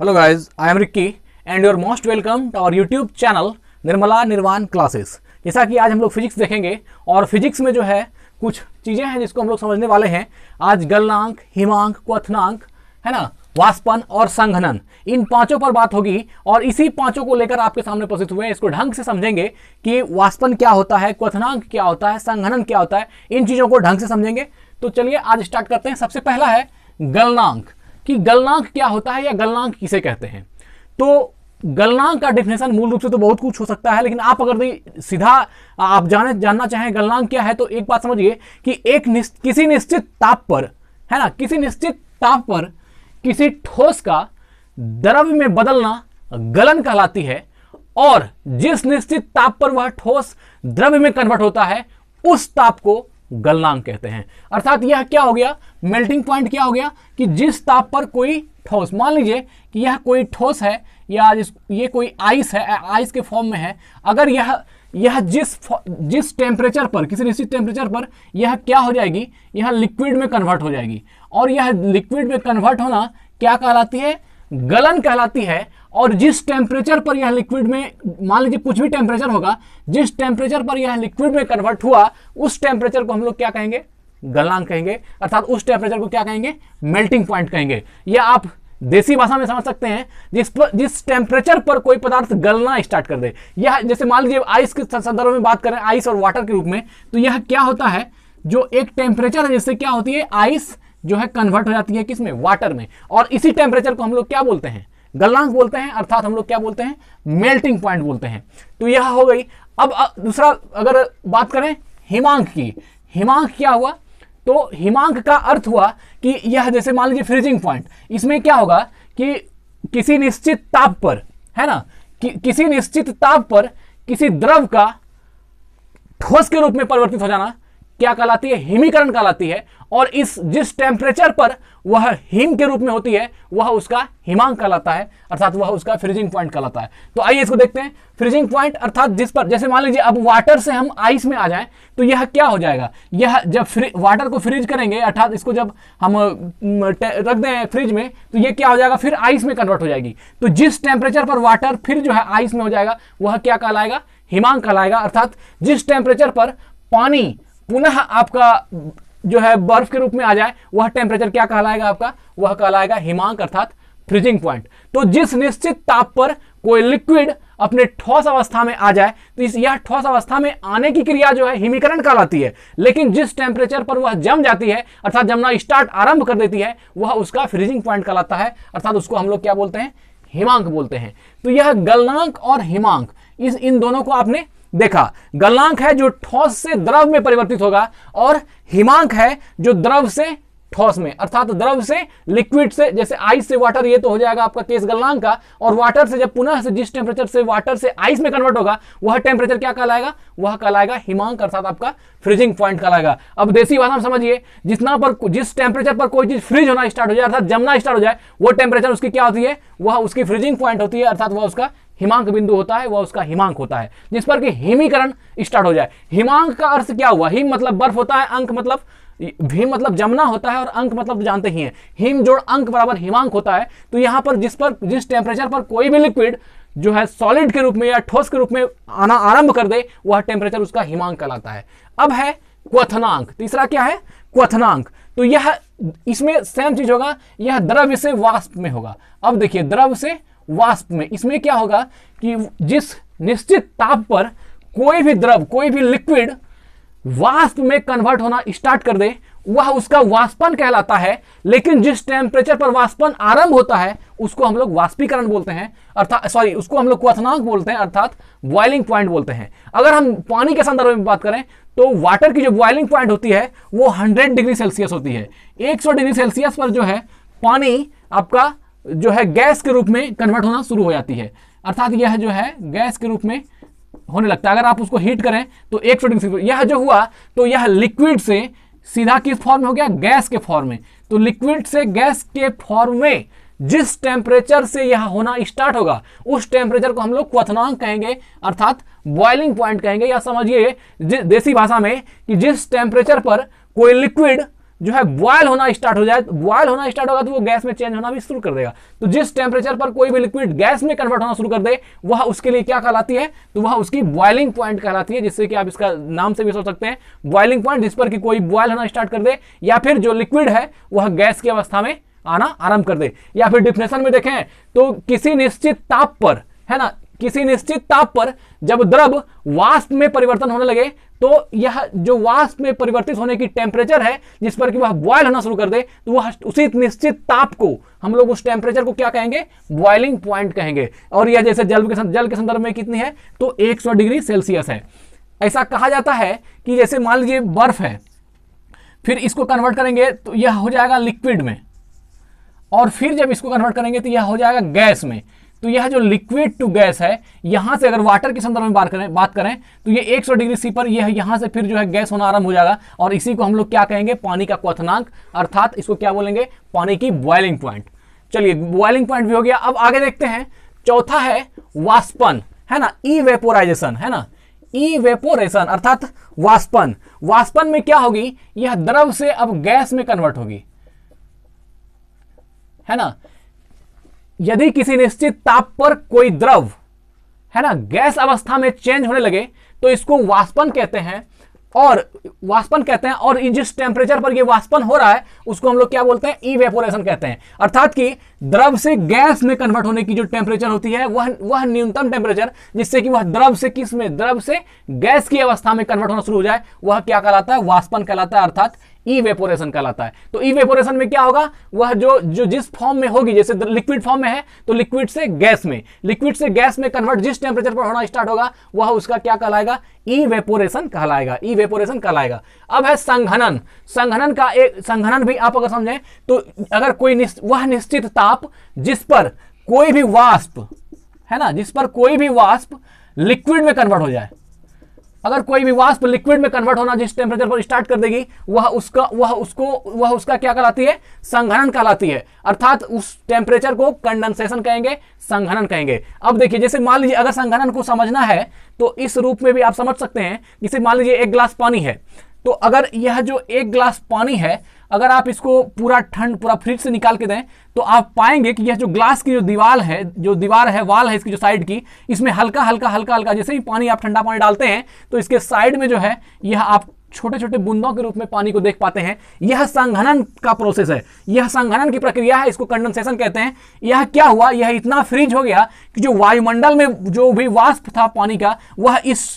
hello guys I am Ricky and you are most welcome to our YouTube channel Nirmala Nirvana classes जैसा कि आज हम लोग फिजिक्स देखेंगे और फिजिक्स में जो है कुछ चीज़ें हैं जिसको हम लोग समझने वाले हैं आज गलनांक हिमांक क्वनांक है ना वास्पन और संघनन इन पांचों पर बात होगी और इसी पांचों को लेकर आपके सामने प्रस्तुत हुए हैं इसको ढंग से समझेंगे कि वास्पन क्या होता है क्वनांक क्या होता है संघनन क्या होता है इन चीज़ों को ढंग से समझेंगे तो चलिए आज स्टार्ट करते हैं सबसे पहला है गलनांक कि गलनांक क्या होता है या गलनांक किसे कहते हैं तो गलनांक का डेफिनेशन मूल रूप से तो बहुत कुछ हो सकता है लेकिन आप अगर सीधा आप जाने जानना चाहें गलनांक क्या है तो एक बात समझिए कि एक निश्च, किसी निश्चित ताप पर है ना किसी निश्चित ताप पर किसी ठोस का द्रव्य में बदलना गलन कहलाती है और जिस निश्चित ताप पर वह ठोस द्रव्य में कन्वर्ट होता है उस ताप को गलनांक कहते हैं अर्थात यह क्या हो गया मेल्टिंग पॉइंट क्या हो गया कि जिस ताप पर कोई ठोस मान लीजिए कि यह कोई ठोस है या ये कोई आइस है आइस के फॉर्म में है अगर यह यह जिस जिस टेम्परेचर पर किसी निश्चित टेम्परेचर पर यह क्या हो जाएगी यह लिक्विड में कन्वर्ट हो जाएगी और यह लिक्विड में कन्वर्ट होना क्या कहलाती है गलन कहलाती है और जिस टेम्परेचर पर यह लिक्विड में मान लीजिए कुछ भी टेम्परेचर होगा जिस टेम्परेचर पर यह लिक्विड में कन्वर्ट हुआ उस टेम्परेचर को हम लोग क्या कहेंगे गलांग कहेंगे अर्थात उस टेम्परेचर को क्या कहेंगे मेल्टिंग पॉइंट कहेंगे या आप देसी भाषा में समझ सकते हैं जिस पर जिस टेम्परेचर पर कोई पदार्थ गलना स्टार्ट कर दे यह जैसे मान लीजिए आइस के संदर्भ में बात करें आइस और वाटर के रूप में तो यह क्या होता है जो एक टेम्परेचर है जिससे क्या होती है आइस जो है कन्वर्ट हो जाती है किसमें वाटर में और इसी टेम्परेचर को हम लोग क्या बोलते हैं गलनांक बोलते हैं अर्थात हम लोग क्या बोलते हैं मेल्टिंग पॉइंट बोलते हैं तो यह हो गई अब दूसरा अगर बात करें हिमांक की हिमांक क्या हुआ तो हिमांक का अर्थ हुआ कि यह जैसे मान लीजिए फ्रीजिंग पॉइंट इसमें क्या होगा कि किसी निश्चित ताप पर है ना कि, किसी निश्चित ताप पर किसी द्रव का ठोस के रूप में परिवर्तित हो जाना क्या कहलाती है हिमीकरण कहलाती है और इस जिस टेम्परेचर पर वह हिम के रूप में होती है वह उसका हिमांक कहलाता है अर्थात वह उसका फ्रीजिंग पॉइंट कहलाता है तो आइए इसको देखते हैं फ्रीजिंग पॉइंट अर्थात जिस पर जैसे मान लीजिए अब वाटर से हम आइस में आ जाए तो यह क्या हो जाएगा यह जब वाटर को फ्रीज करेंगे अर्थात इसको जब हम रख दें फ्रिज में तो यह क्या हो जाएगा फिर आइस में कन्वर्ट हो जाएगी तो जिस टेम्परेचर पर वाटर फिर जो है आइस में हो जाएगा वह क्या कहलाएगा हिमांक कहलाएगा अर्थात जिस टेम्परेचर पर पानी पुनः आपका जो है बर्फ के रूप में आ जाए वह टेम्परेचर क्या कहलाएगा आपका वह कहलाएगा हिमांक अर्थात फ्रीजिंग पॉइंट तो जिस निश्चित ताप पर कोई लिक्विड अपने ठोस अवस्था में आ जाए तो इस यह ठोस अवस्था में आने की क्रिया जो है हिमीकरण कहलाती है लेकिन जिस टेम्परेचर पर वह जम जाती है अर्थात जमना स्टार्ट आरंभ कर देती है वह उसका फ्रीजिंग पॉइंट कहलाता है अर्थात उसको हम लोग क्या बोलते हैं हिमांक बोलते हैं तो यह गलनांक और हिमांक इस इन दोनों को आपने देखा गलनांक है जो ठोस से द्रव में परिवर्तित होगा और हिमांक है जो द्रव से ठोस में अर्थात द्रव से लिक्विड से जैसे आइस से वाटर ये तो हो जाएगा आपका केस गलनांक का और वाटर से जब पुनः से जिस टेम्परेचर से वाटर से आइस में कन्वर्ट होगा वह टेम्परेचर क्या कहलाएगा वह कहलाएगा हिमांक अर्थात आपका फ्रीजिंग पॉइंट कहलाएगा अब देसी भाषा समझिए जितना पर जिस टेम्परेचर पर कोई चीज फ्रीज होना स्टार्ट हो जाए अर्थात जमना स्टार्ट हो जाए वो टेम्परेचर उसकी क्या होती है वह उसकी फ्रीजिंग पॉइंट होती है अर्थात वह उसका हिमांक बिंदु होता है वह उसका हिमांक होता है जिस पर कि हिमीकरण स्टार्ट हो जाए हिमांक का अर्थ क्या हुआ हिम मतलब बर्फ होता है अंक मतलब भीम मतलब जमना होता है और अंक मतलब जानते ही हैं हिम जोड़ अंक बराबर हिमांक होता है तो यहां पर जिस पर जिस टेम्परेचर पर कोई भी लिक्विड जो है सॉलिड के रूप में या ठोस के रूप में आना आरंभ कर दे वह टेम्परेचर उसका हिमांक कहलाता है अब है क्वथनांक तीसरा क्या है क्वथनांक तो यह इसमें सेम चीज होगा यह द्रव्य से वाष्प में होगा अब देखिए द्रव से वाष्प में इसमें क्या होगा कि जिस निश्चित ताप पर कोई भी द्रव कोई भी लिक्विड वाष्प में कन्वर्ट होना स्टार्ट कर दे वह उसका वाष्पन कहलाता है लेकिन जिस टेम्परेचर पर वाष्पन आरंभ होता है उसको हम लोग वाष्पीकरण बोलते हैं अर्थात सॉरी उसको हम लोग क्वनाक बोलते हैं अर्थात बॉइलिंग पॉइंट बोलते हैं अगर हम पानी के संदर्भ में बात करें तो वाटर की जो बॉइलिंग पॉइंट होती है वो 100 डिग्री सेल्सियस होती है 100 डिग्री सेल्सियस पर जो है पानी आपका जो है गैस के रूप में कन्वर्ट होना शुरू हो जाती है अर्थात यह जो है गैस के रूप में होने लगता है अगर आप उसको हीट करें तो एक फ्लोटिंग यह जो हुआ तो यह लिक्विड से सीधा किस फॉर्म हो गया गैस के फॉर्म में तो लिक्विड से गैस के फॉर्म में जिस टेम्परेचर से यह होना स्टार्ट होगा उस टेम्परेचर को हम लोग क्वनांग कहेंगे अर्थात बॉइलिंग पॉइंट कहेंगे या समझिए देसी भाषा में कि जिस टेम्परेचर पर कोई लिक्विड जो है बॉयल होना स्टार्ट हो जाए तो बॉयल होना स्टार्ट होगा तो वो गैस में चेंज होना भी शुरू कर देगा तो जिस टेम्परेचर पर कोई भी लिक्विड गैस में कन्वर्ट होना शुरू कर दे वह उसके लिए क्या कहलाती है तो वह उसकी बॉइलिंग पॉइंट कहलाती है जिससे कि आप इसका नाम से भी सोच सकते हैं बॉइलिंग पॉइंट जिस पर कि कोई बॉयल होना स्टार्ट कर दे या फिर जो लिक्विड है वह गैस की अवस्था में आना आरंभ कर दे या फिर डिफिनेशन में देखें तो किसी निश्चित ताप पर है ना किसी निश्चित ताप पर जब द्रव वाष्प में परिवर्तन होने लगे तो यह जो वाष्प में परिवर्तित होने की टेम्परेचर है जिस पर कि वह बॉयल होना शुरू कर दे तो वह उसी निश्चित ताप को हम लोग उस टेम्परेचर को क्या कहेंगे बॉयलिंग पॉइंट कहेंगे और यह जैसे जल के जल के संदर्भ में कितनी है तो 100 डिग्री सेल्सियस है ऐसा कहा जाता है कि जैसे मान लीजिए बर्फ है फिर इसको कन्वर्ट करेंगे तो यह हो जाएगा लिक्विड में और फिर जब इसको कन्वर्ट करेंगे तो यह हो जाएगा गैस में तो यह जो लिक्विड टू गैस है यहां से अगर वाटर के संदर्भ में बात करें बात करें तो ये 100 डिग्री सी पर यह यहां से फिर जो है गैस होना आरंभ हो जाएगा और इसी को हम लोग क्या कहेंगे पानी का क्वथनांक अर्थात इसको क्या बोलेंगे पानी की बॉइलिंग पॉइंट चलिए बॉइलिंग पॉइंट भी हो गया अब आगे देखते हैं चौथा है वास्पन है ना ई वेपोराइजेशन है ना ई वेपोरेशन अर्थात वास्पन वास्पन में क्या होगी यह द्रव से अब गैस में कन्वर्ट होगी है ना यदि किसी निश्चित ताप पर कोई द्रव है ना गैस अवस्था में चेंज होने लगे तो इसको वाष्पन कहते हैं और वाष्पन कहते हैं और जिस टेम्परेचर पर ये वाष्पन हो रहा है उसको हम लोग क्या बोलते हैं ई वेपोरेशन कहते हैं अर्थात कि द्रव से गैस में कन्वर्ट होने की जो टेम्परेचर होती है वह वह न्यूनतम टेम्परेचर जिससे कि वह द्रव से किस में द्रव से गैस की अवस्था में कन्वर्ट होना शुरू हो जाए वह क्या कहलाता है वाष्पन कहलाता है अर्थात ईवेपोरेशन कहलाता है तो ईवेपोरेशन में क्या होगा वह जो जो जिस फॉर्म में होगी जैसे लिक्विड फॉर्म में है तो लिक्विड से गैस में लिक्विड से गैस में कन्वर्ट जिस टेम्परेचर पर होना स्टार्ट होगा वह उसका क्या कहलाएगा ईवेपोरेशन कहलाएगा ईवेपोरेशन कहलाएगा अब है संघनन संघनन का एक संघनन भी आप अगर समझें तो अगर कोई वह निश्चित ताप जिस पर कोई भी वाष्प है ना जिस पर कोई भी वाष्प लिक्विड में कन्वर्ट हो जाए अगर कोई भी वाष्प लिक्विड में कन्वर्ट होना जिस टेम्परेचर पर स्टार्ट कर देगी वह उसका वह उसको वह उसका क्या कहलाती है संघनन कहलाती है अर्थात उस टेम्परेचर को कंडेंसेशन कहेंगे संघनन कहेंगे अब देखिए जैसे मान लीजिए अगर संघनन को समझना है तो इस रूप में भी आप समझ सकते हैं जैसे मान लीजिए एक ग्लास पानी है तो अगर यह जो एक ग्लास पानी है अगर आप इसको पूरा ठंड पूरा फ्रिज से निकाल के दें तो आप पाएंगे कि यह जो ग्लास की जो दीवार है जो दीवार है वाल है इसकी जो साइड की इसमें हल्का हल्का हल्का हल्का जैसे ही पानी आप ठंडा पानी डालते हैं तो इसके साइड में जो है यह आप छोटे छोटे बूंदों के रूप में पानी को देख पाते हैं यह संघनन का प्रोसेस है यह संघनन की प्रक्रिया है इसको कंडेंसेशन कहते हैं यह क्या हुआ यह इतना फ्रीज हो गया कि जो वायुमंडल में जो भी वाष्प था पानी का वह इस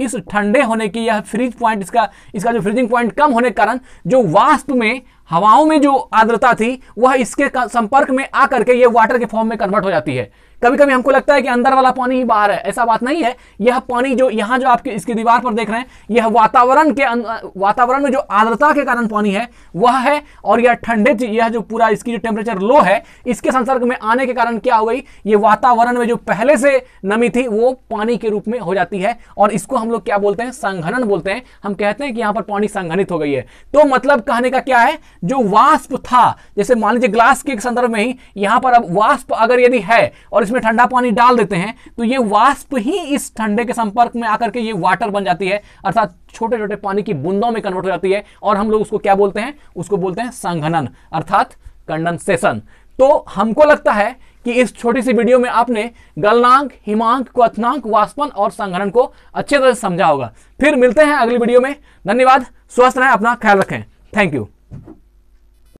इस ठंडे होने की या फ्रीज पॉइंट इसका इसका जो फ्रीजिंग पॉइंट कम होने के कारण जो वास्तव में हवाओं में जो आर्द्रता थी वह इसके संपर्क में आकर के ये वाटर के फॉर्म में कन्वर्ट हो जाती है कभी कभी हमको लगता है कि अंदर वाला पानी ही बाहर है ऐसा बात नहीं है यह पानी जो यहाँ जो आपके इसकी दीवार पर देख रहे हैं यह वातावरण के अं, वातावरण में जो आर्द्रता के कारण पानी है वह है और यह ठंडे यह जो पूरा इसकी जो टेम्परेचर लो है इसके संसर्ग में आने के कारण क्या हो गई ये वातावरण में जो पहले से नमी थी वो पानी के रूप में हो जाती है और इसको हम लोग क्या बोलते हैं संघनन बोलते हैं हम कहते हैं कि यहाँ पर पानी संघनित हो गई है तो मतलब कहने का क्या है जो वाष्प था जैसे मान लीजिए ग्लास के संदर्भ में ही यहां पर अब वाष्प अगर यदि है और इसमें ठंडा पानी डाल देते हैं तो ये वाष्प ही इस ठंडे के संपर्क में आकर के ये वाटर बन जाती है अर्थात छोटे छोटे पानी की बूंदों में कन्वर्ट हो जाती है और हम लोग उसको क्या बोलते हैं उसको बोलते हैं संघनन अर्थात कंडन तो हमको लगता है कि इस छोटी सी वीडियो में आपने गलनांक हिमांक क्वनांक वास्पन और संघनन को अच्छे तरह से समझा होगा फिर मिलते हैं अगली वीडियो में धन्यवाद स्वस्थ रहें अपना ख्याल रखें थैंक यू